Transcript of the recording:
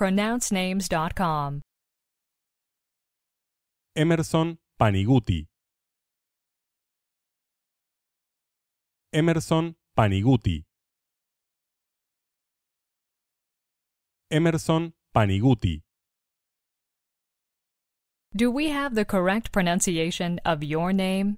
pronouncenames.com. Emerson Paniguti. Emerson Paniguti. Emerson Paniguti. Do we have the correct pronunciation of your name?